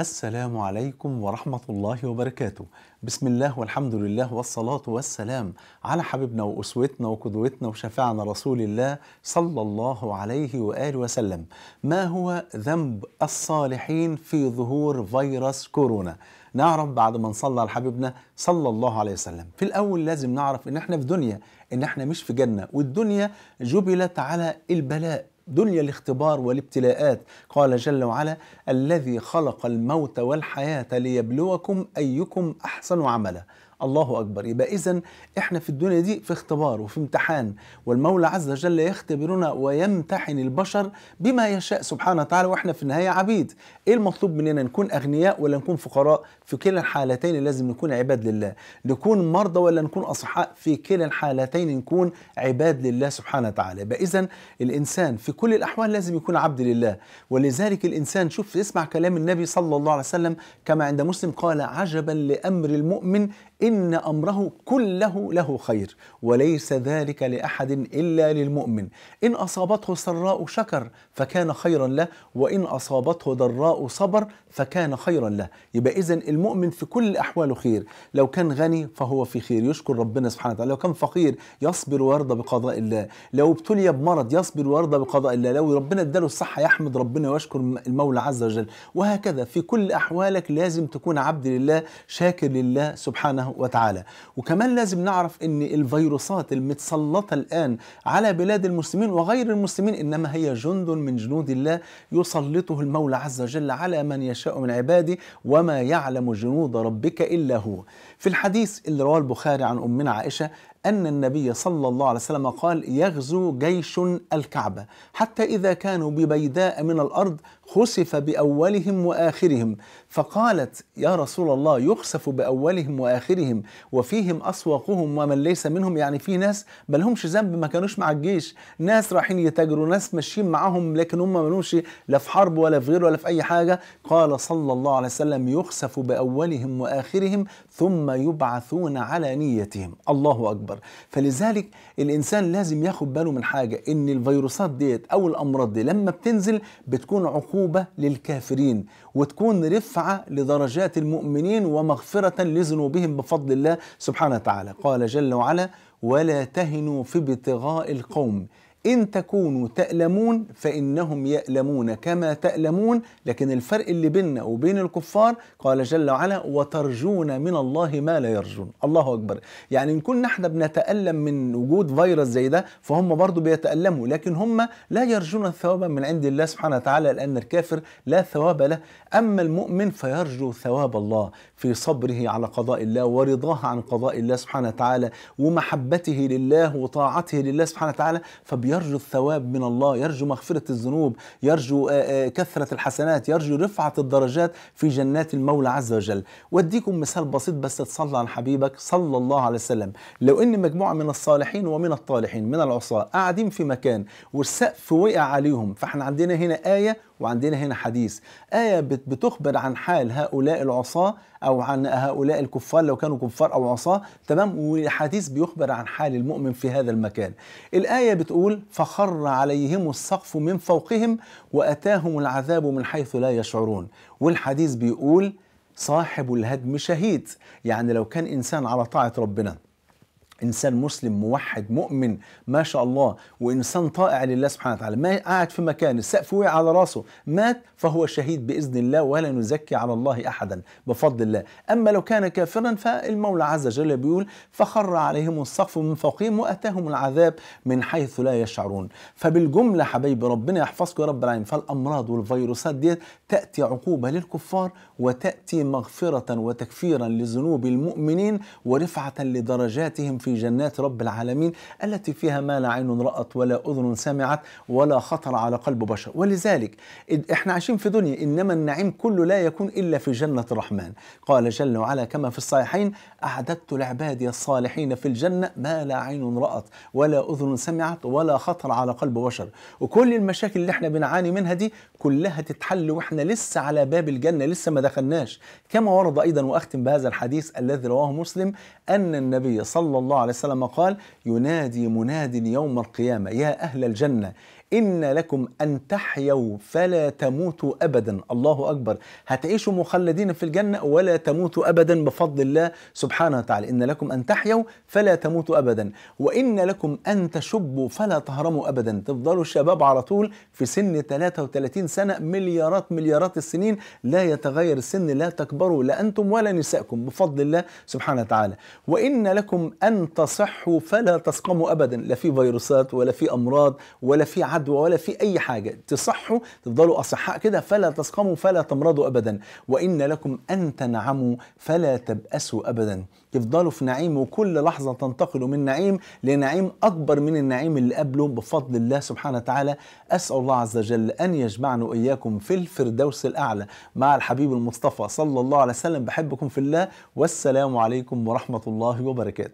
السلام عليكم ورحمة الله وبركاته بسم الله والحمد لله والصلاة والسلام على حبيبنا وأسوتنا وقدوتنا وشفاعنا رسول الله صلى الله عليه وآله وسلم ما هو ذنب الصالحين في ظهور فيروس كورونا نعرف بعد ما نصلي على حبيبنا صلى الله عليه وسلم في الأول لازم نعرف إن احنا في دنيا إن احنا مش في جنة والدنيا جبلت على البلاء دنيا الاختبار والابتلاءات قال جل وعلا الذي خلق الموت والحياة ليبلوكم أيكم أحسن عملا الله أكبر يبقى إذا إحنا في الدنيا دي في اختبار وفي امتحان والمولى عز وجل يختبرنا ويمتحن البشر بما يشاء سبحانه وتعالى وإحنا في النهاية عبيد إيه المطلوب مننا نكون أغنياء ولا نكون فقراء في كلا الحالتين لازم نكون عباد لله نكون مرضى ولا نكون أصحاء في كلا الحالتين نكون عباد لله سبحانه وتعالى يبقى إذا الإنسان في كل الأحوال لازم يكون عبد لله ولذلك الإنسان شوف اسمع كلام النبي صلى الله عليه وسلم كما عند مسلم قال عجبا لأمر المؤمن إن إن أمره كله له خير وليس ذلك لأحد إلا للمؤمن إن أصابته سراء شكر فكان خيرا له وإن أصابته ضراء صبر فكان خيرا له يبقى إذا المؤمن في كل أحواله خير لو كان غني فهو في خير يشكر ربنا سبحانه وتعالى لو كان فقير يصبر ويرضى بقضاء الله لو ابتلي بمرض يصبر ويرضى بقضاء الله لو ربنا اداله الصحة يحمد ربنا ويشكر المولى عز وجل وهكذا في كل أحوالك لازم تكون عبد لله شاكر لله سبحانه وتعالى وكمان لازم نعرف ان الفيروسات المتسلطة الآن على بلاد المسلمين وغير المسلمين إنما هي جند من جنود الله يسلطه المولى عز وجل على من يشاء من عباده وما يعلم جنود ربك إلا هو في الحديث اللي رواه البخاري عن أمنا عائشة أن النبي صلى الله عليه وسلم قال يغزو جيش الكعبة حتى إذا كانوا ببيداء من الأرض خسف بأولهم وآخرهم فقالت يا رسول الله يخسف بأولهم وآخرهم وفيهم أسواقهم ومن ليس منهم يعني في ناس ما لهمش ذنب ما كانوش مع الجيش ناس رايحين يتاجروا ناس ماشيين معاهم لكن هم ما لهمش لا في حرب ولا في غير ولا في أي حاجة قال صلى الله عليه وسلم يخسف بأولهم وآخرهم ثم يبعثون على نيتهم الله أكبر اكبر فلذلك الانسان لازم ياخد باله من حاجه ان الفيروسات ديت او الامراض دي لما بتنزل بتكون عقوبه للكافرين وتكون رفعه لدرجات المؤمنين ومغفره لذنوبهم بفضل الله سبحانه وتعالى قال جل وعلا ولا تهنوا في ابتغاء القوم إن تكونوا تألمون فإنهم يألمون كما تألمون لكن الفرق اللي بيننا وبين الكفار قال جل وعلا وترجون من الله ما لا يرجون الله أكبر يعني إن كنا احنا بنتألم من وجود فيروس زي ده فهم برضو بيتألموا لكن هم لا يرجون ثوابا من عند الله سبحانه وتعالى لأن الكافر لا ثواب له أما المؤمن فيرجو ثواب الله في صبره على قضاء الله ورضاه عن قضاء الله سبحانه وتعالى ومحبته لله وطاعته لله سبحانه وتعالى فبي يرجو الثواب من الله يرجو مغفرة الذنوب يرجو آه، آه، كثرة الحسنات يرجو رفعة الدرجات في جنات المولى عز وجل واديكم مثال بسيط بس تصلى عن حبيبك صلى الله عليه وسلم لو ان مجموعة من الصالحين ومن الطالحين من العصاة قاعدين في مكان والسقف وقع عليهم فاحنا عندنا هنا آية وعندنا هنا حديث آية بتخبر عن حال هؤلاء العصاة أو عن هؤلاء الكفار لو كانوا كفار أو عصاة تمام وحديث بيخبر عن حال المؤمن في هذا المكان الآية بتقول فخر عليهم السقف من فوقهم وأتاهم العذاب من حيث لا يشعرون والحديث بيقول صاحب الهدم شهيد يعني لو كان إنسان على طاعة ربنا انسان مسلم موحد مؤمن ما شاء الله وانسان طائع لله سبحانه وتعالى ما قاعد في مكان السقف وقع على راسه مات فهو شهيد باذن الله ولا نزكي على الله احدا بفضل الله اما لو كان كافرا فالمولى عز وجل بيقول فخر عليهم السقف من فوقهم واتاهم العذاب من حيث لا يشعرون فبالجمله حبايبي ربنا يحفظكم يا رب العالمين فالامراض والفيروسات دي تاتي عقوبه للكفار وتاتي مغفره وتكفيرا لذنوب المؤمنين ورفعه لدرجاتهم في في جنات رب العالمين التي فيها ما لا عين رأت ولا أذن سمعت ولا خطر على قلب بشر ولذلك احنا عايشين في دنيا إنما النعيم كله لا يكون إلا في جنة الرحمن قال جل وعلا كما في الصحيحين أعددت لعبادي الصالحين في الجنة ما لا عين رأت ولا أذن سمعت ولا خطر على قلب بشر وكل المشاكل اللي احنا بنعاني منها دي كلها تتحل واحنا لسه على باب الجنة لسه ما دخلناش كما ورد أيضا وأختم بهذا الحديث الذي رواه مسلم أن النبي صلى الله عليه وسلم قال ينادي مناد يوم القيامة يا أهل الجنة إن لكم أن تحيوا فلا تموتوا أبدا الله أكبر هتعيشوا مخلدين في الجنة ولا تموتوا أبدا بفضل الله سبحانه وتعالى إن لكم أن تحيوا فلا تموتوا أبدا وإن لكم أن تشبوا فلا تهرموا أبدا تفضلوا الشباب على طول في سن 33 سنة مليارات مليارات السنين لا يتغير السن لا تكبروا لا أنتم ولا نسائكم بفضل الله سبحانه وتعالى وإن لكم أن تصحوا فلا تسقموا أبدا لا في فيروسات ولا في أمراض ولا في عدوى ولا في أي حاجة تصحوا تفضلوا أصحاء كده فلا تسقموا فلا تمرضوا أبدا وإن لكم أن تنعموا فلا تبأسوا أبدا تفضلوا في نعيم وكل لحظة تنتقلوا من نعيم لنعيم أكبر من النعيم اللي قبله بفضل الله سبحانه وتعالى أسأل الله عز وجل أن يجمعنا وإياكم في الفردوس الأعلى مع الحبيب المصطفى صلى الله عليه وسلم بحبكم في الله والسلام عليكم ورحمة الله وبركاته